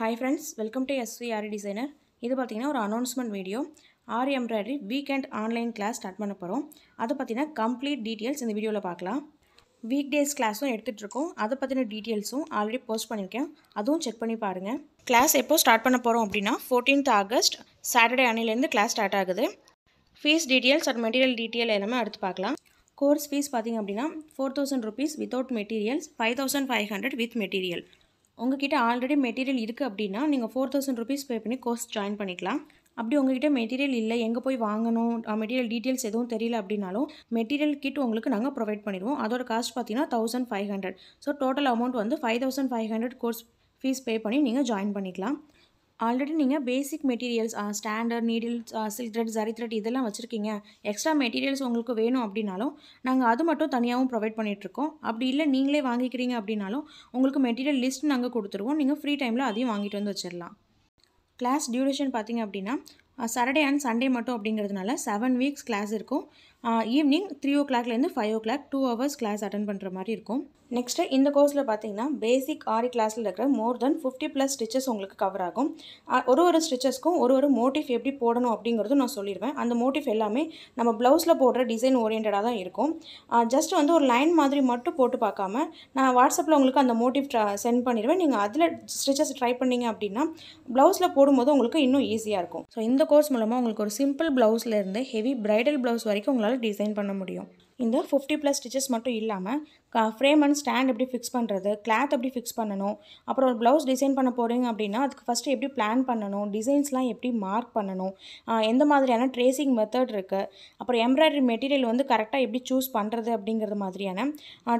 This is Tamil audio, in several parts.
hi friends welcome to SV Aari designer இது பார்த்தீங்கன்னா ஒரு announcement video aari embroidery weekend online class start பண்ண போகிறோம் அதை பார்த்தீங்கன்னா கம்ப்ளீட் டீட்டெயில்ஸ் இந்த வீடியோவில் பார்க்கலாம் வீக் டேஸ் கிளாஸும் எடுத்துகிட்ருக்கோம் அதை பற்றின டீட்டெயில்ஸும் ஆல்ரெடி போஸ்ட் பண்ணியிருக்கேன் அதுவும் செக் பண்ணி பாருங்கள் கிளாஸ் எப்போ ஸ்டார்ட் பண்ண போகிறோம் அப்படின்னா ஃபோர்டீன்த் ஆகஸ்ட் சாட்டர்டே அன்னிலேருந்து கிளாஸ் ஸ்டார்ட் ஆகுது fees details and material detail எல்லாமே அடுத்து பார்க்கலாம் கோர்ஸ் ஃபீஸ் பார்த்திங்க அப்படின்னா four thousand rupees without materials five thousand five hundred with material உங்ககிட்ட ஆல்ரெடி மெட்டீரியல் இருக்குது அப்படின்னா நீங்கள் ஃபோர் தௌசண்ட் ருபீஸ் பே பண்ணி கோர்ஸ் ஜாயின் பண்ணிக்கலாம் அப்படி உங்ககிட்ட மெட்டீரியல் இல்லை எங்கே போய் வாங்கணும் மெட்டீரியல் டீட்டெயில்ஸ் எதுவும் தெரியல அப்படின்னாலும் மெட்டீரியல் கிட் உங்களுக்கு நாங்கள் ப்ரொவைட் பண்ணிடுவோம் அதோட காஸ்ட் பார்த்தீங்கன்னா thousand five hundred so total amount வந்து five thousand five hundred course fees pay பண்ணி நீங்கள் ஜாயின் பண்ணிக்கலாம் ஆல்ரெடி நீங்கள் basic materials standard needles silk thread zari thread இதெல்லாம் வச்சுருக்கீங்க எக்ஸ்ட்ரா மெட்டீரியல்ஸ் உங்களுக்கு வேணும் அப்படின்னாலும் நாங்கள் அது மட்டும் தனியாகவும் ப்ரொவைட் பண்ணிகிட்ருக்கோம் அப்படி இல்லை நீங்களே வாங்கிக்கிறீங்க அப்படின்னாலும் உங்களுக்கு மெட்டீரியல் லிஸ்ட் நாங்கள் கொடுத்துருவோம் நீங்கள் ஃப்ரீ டைமில் அதையும் வாங்கிட்டு வந்து வச்சிடலாம் கிளாஸ் டியூரேஷன் பார்த்திங்க அப்படின்னா சாட்டர்டே அண்ட் சண்டே மட்டும் அப்படிங்கிறதுனால செவன் வீக்ஸ் கிளாஸ் இருக்கும் ஈவினிங் த்ரீ ஓ கிளாக்லேருந்து five o'clock two hours class attend பண்ணுற மாதிரி இருக்கும் நெக்ஸ்ட்டு இந்த கோர்ஸில் பார்த்தீங்கன்னா பேசிக் ஆரி கிளாஸில் இருக்கிற more than fifty plus stitches உங்களுக்கு கவர் ஆகும் ஒரு ஒரு ஸ்டிச்சஸ்க்கும் ஒரு ஒரு மோட்டிவ் எப்படி போடணும் அப்படிங்கிறதும் நான் சொல்லிடுவேன் அந்த மோட்டிவ் எல்லாமே நம்ம ப்ளவுஸில் போடுற டிசைன் ஓரியன்டாக தான் இருக்கும் ஜஸ்ட் வந்து ஒரு லைன் மாதிரி மட்டும் போட்டு பார்க்காம நான் வாட்ஸ்அப்பில் உங்களுக்கு அந்த மோட்டிவ் சென்ட் பண்ணிடுவேன் நீங்கள் அதில் ஸ்டிச்சஸ் ட்ரை பண்ணிங்க அப்படின்னா ப்ளவுஸில் போடும்போது உங்களுக்கு இன்னும் ஈஸியாக இருக்கும் ஸோ இந்த கோர்ஸ் மூலமாக உங்களுக்கு ஒரு சிம்பிள் ப்ளவுஸ்லேருந்து ஹெவி ப்ரைடல் ப்ளவுஸ் வரைக்கும் உங்களால் டிசைன் பண்ண முடியும் இந்த ஃபிஃப்டி ப்ளஸ் ஸ்டிச்சஸ் மட்டும் இல்லாமல் ஃப்ரேம் அண்ட் ஸ்டாண்ட் எப்படி ஃபிக்ஸ் பண்ணுறது கிளாத் எப்படி ஃபிக்ஸ் பண்ணணும் அப்புறம் ஒரு ப்ளவுஸ் டிசைன் பண்ண போகிறீங்க அப்படின்னா அதுக்கு ஃபஸ்ட்டு எப்படி பிளான் பண்ணணும் டிசைன்ஸ்லாம் எப்படி மார்க் பண்ணணும் எந்த மாதிரியான ட்ரேசிங் மெத்தட் இருக்குது அப்புறம் எம்ப்ராய்டரி மெட்டீரியல் வந்து கரெக்டாக எப்படி சூஸ் பண்ணுறது அப்படிங்கிறது மாதிரியான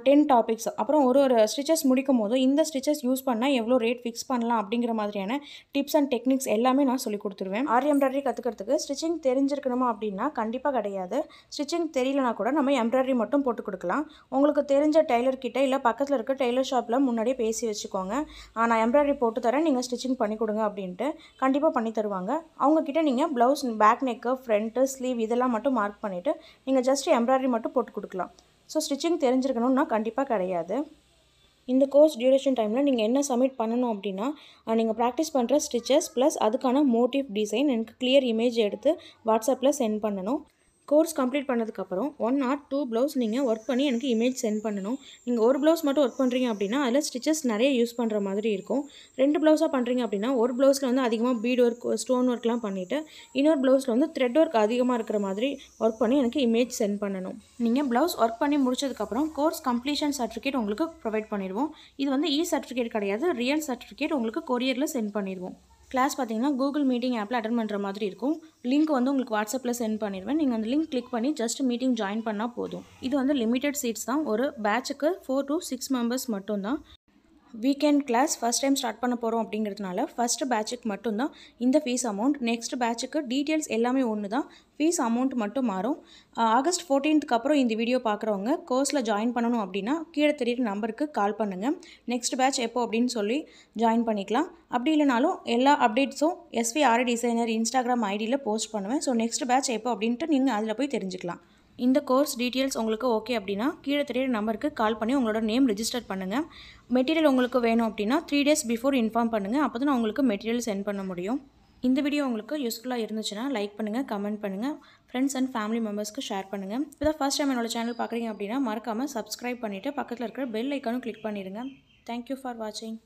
டென் டாபிக்ஸ் அப்புறம் ஒரு ஒரு ஸ்டிச்சஸ் முடிக்கும் போது இந்த ஸ்டிச்சஸ் யூஸ் பண்ணால் எவ்வளோ ரேட் ஃபிக்ஸ் பண்ணலாம் அப்படிங்கிற மாதிரியான டிப்ஸ் அண்ட் டெக்னிக்ஸ் எல்லாமே நான் சொல்லிக் கொடுத்துருவேன் ஆரி எம்ப்ராய்டரி கற்றுக்கிறதுக்கு ஸ்டிச்சிங் தெரிஞ்சிருக்கணுமா அப்படின்னா கண்டிப்பாக கிடையாது ஸ்டிச்சிங் தெரியலனா கூட நம்ம எம்ப்ராய்டரி மட்டும் போட்டு கொடுக்கலாம் உங்களுக்கு தெரிஞ்ச டெய்லர் இல்லை பக்கத்தில் இருக்க டெய்லர் ஷாப்பில் முன்னாடியே பேசி வச்சுக்கோங்க நான் எம்ப்ராய்டரி போட்டு தரேன் நீங்கள் ஸ்டிச்சிங் பண்ணி கொடுங்க அப்படின்ட்டு கண்டிப்பாக பண்ணி தருவாங்க அவங்கக்கிட்ட நீங்கள் blouse back neck front sleeve இதெல்லாம் மட்டும் மார்க் பண்ணிவிட்டு நீங்கள் ஜஸ்ட் எம்ப்ராய்டரி மட்டும் போட்டு கொடுக்கலாம் ஸோ ஸ்டிச்சிங் தெரிஞ்சிருக்கணும்னா கண்டிப்பாக கிடையாது இந்த கோர்ஸ் டியூரேஷன் டைமில் நீங்கள் என்ன சப்மிட் பண்ணணும் அப்படின்னா நீங்கள் ப்ராக்டிஸ் பண்ணுற ஸ்டிச்சஸ் ப்ளஸ் அதுக்கான மோட்டிவ் டிசைன் எனக்கு கிளியர் இமேஜ் எடுத்து வாட்ஸ்அப்பில் சென்ட் பண்ணணும் கோர்ஸ் கம்ப்ளீட் பண்ணதுக்கப்புறம் ஒன் ஆர் டூ ப்ளவுஸ் நீங்கள் ஒர்க் பண்ணி எனக்கு இமேஜ் சென்ட் பண்ணணும் நீங்கள் ஒரு ப்ளவுஸ் மட்டும் ஒர்க் பண்ணுறீங்க அப்படின்னா அதில் ஸ்டிச்சஸ் நிறைய யூஸ் பண்ணுற மாதிரி இருக்கும் ரெண்டு ப்ளவுஸாக பண்ணுறீங்க அப்படின்னா ஒரு ப்ளவுஸில் வந்து அதிகமாக பீட் ஒர்க் ஸ்டோன் ஒர்க்லாம் பண்ணிவிட்டு இன்னொரு ப்ளவுஸில் வந்து த்ரெட் ஒர்க் அதிகமாக இருக்கிற மாதிரி ஒர்க் பண்ணி எனக்கு இமேஜ் சென்ட் பண்ணணும் நீங்கள் ப்ளவுஸ் ஒர்க் பண்ணி முடிச்சதுக்கப்புறம் கோர்ஸ் கம்ப்ளீஷன் சர்டிஃபிகேட் உங்களுக்கு ப்ரொவைட் பண்ணிடுவோம் இது வந்து இ சர்டிஃபிகேட் கிடையாது ரியல் சர்டிஃபிகேட் உங்களுக்கு கொரியரில் சென்ட் பண்ணிடுவோம் கிளாஸ் பார்த்தீங்கன்னா கூகுள் மீட்டிங் ஆப்பில் அட்டன் பண்ணுற மாதிரி இருக்கும் லிங்க் வந்து உங்களுக்கு வாட்ஸ்அப்பில் சென்ட் பண்ணிடுவேன் நீங்கள் அந்த லிங்க் கிளிக் பண்ணி ஜஸ்ட் மீட்டிங் ஜாயின் பண்ணால் போதும் இது வந்து லிமிடெட் சீட்ஸ் தான் ஒரு பேச்சுக்கு ஃபோர் டு சிக்ஸ் மெம்பர்ஸ் மட்டும்தான் weekend class first time start பண்ண போகிறோம் அப்படிங்கிறதுனால ஃபஸ்ட்டு பேட்சுக்கு மட்டும்தான் இந்த ஃபீஸ் அமௌண்ட் நெக்ஸ்ட் பேட்சுக்கு டீட்டெயில்ஸ் எல்லாமே ஒன்று தான் ஃபீஸ் அமௌண்ட் மட்டும் மாறும் ஆகஸ்ட் ஃபோர்டீன்த்துக்கு அப்புறம் இந்த வீடியோ பார்க்குறவங்க கோர்ஸில் ஜாயின் பண்ணணும் அப்படின்னா கீழே தெரியுற நம்பருக்கு கால் பண்ணுங்கள் நெக்ஸ்ட் பேட்ச் எப்போ அப்படின்னு சொல்லி ஜாயின் பண்ணிக்கலாம் அப்படி இல்லைனாலும் எல்லா அப்டேட்ஸும் ஆர்டி டிசைனர் இன்ஸ்டாகிராம் ஐடியில் போஸ்ட் பண்ணுவேன் ஸோ நெக்ஸ்ட் பேட்ச் எப்போ அப்படின்ட்டு நீங்கள் அதில் போய் தெரிஞ்சுக்கலாம் இந்த கோர்ஸ் டீட்டெயில்ஸ் உங்களுக்கு ஓகே அப்படின்னா கீழே தெரியிற நம்பருக்கு கால் பண்ணி உங்களோட நேம் ரிஜிஸ்டர் பண்ணுங்கள் மெட்டீரியல் உங்களுக்கு வேணும் அப்படின்னா த்ரீ டேஸ் பிஃபோர் இன்ஃபார்ம் பண்ணுங்கள் அப்போ தான் உங்களுக்கு மெட்டீரியல் சென்ட் பண்ண முடியும் இந்த வீடியோ உங்களுக்கு யூஸ்ஃபுல்லாக இருந்துச்சுன்னா லைக் பண்ணுங்கள் கமெண்ட் பண்ணுங்கள் ஃப்ரெண்ட்ஸ் அண்ட் ஃபேமிலி மெம்பர்ஸ்க்கு ஷேர் பண்ணுங்கள் இப்போ தான் ஃபஸ்ட் டைம் என்னோட சேனல் பார்க்குறீங்க அப்படின்னா மறக்காமல் சப்ஸ்கிரைப் பண்ணிவிட்டு பக்கத்தில் இருக்கிற பெல் ஐக்கானும் கிளிக் பண்ணிடுங்க தேங்க்யூ ஃபார் வாட்சிங்